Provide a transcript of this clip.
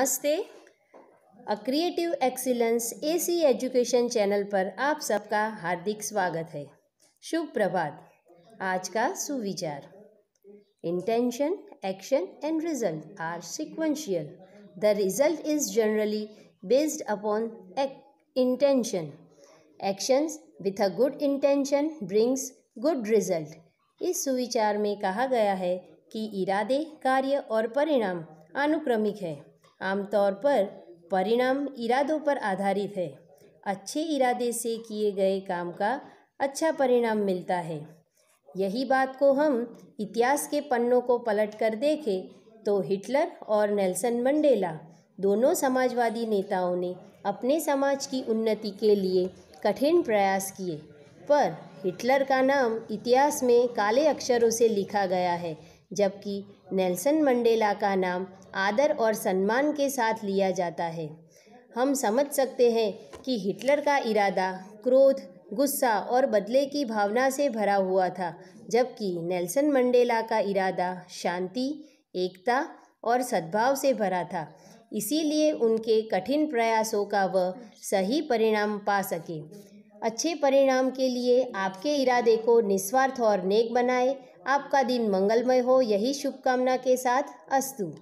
नमस्ते अ creative excellence AC education channel पर आप सबका हार्दिक स्वागत है शुभ प्रभात आज का सुविचार intention action and result are sequential the result is generally based upon intention actions with a good intention brings good result इस सुविचार में कहा गया है कि इरादे कार्य और परिणाम अनुक्रमिक है आमतौर पर परिणाम इरादों पर आधारित है अच्छे इरादे से किए गए काम का अच्छा परिणाम मिलता है यही बात को हम इतिहास के पन्नों को पलट कर देखें तो हिटलर और नेल्सन मंडेला दोनों समाजवादी नेताओं ने अपने समाज की उन्नति के लिए कठिन प्रयास किए पर हिटलर का नाम इतिहास में काले अक्षरों से लिखा गया है जबकि नेल्सन मंडेला का नाम आदर और सम्मान के साथ लिया जाता है हम समझ सकते हैं कि हिटलर का इरादा क्रोध गुस्सा और बदले की भावना से भरा हुआ था जबकि नेल्सन मंडेला का इरादा शांति एकता और सद्भाव से भरा था इसीलिए उनके कठिन प्रयासों का वह सही परिणाम पा सके अच्छे परिणाम के लिए आपके इरादे को निस्वार्थ और नेक बनाए आपका दिन मंगलमय हो यही शुभकामना के साथ अस्तु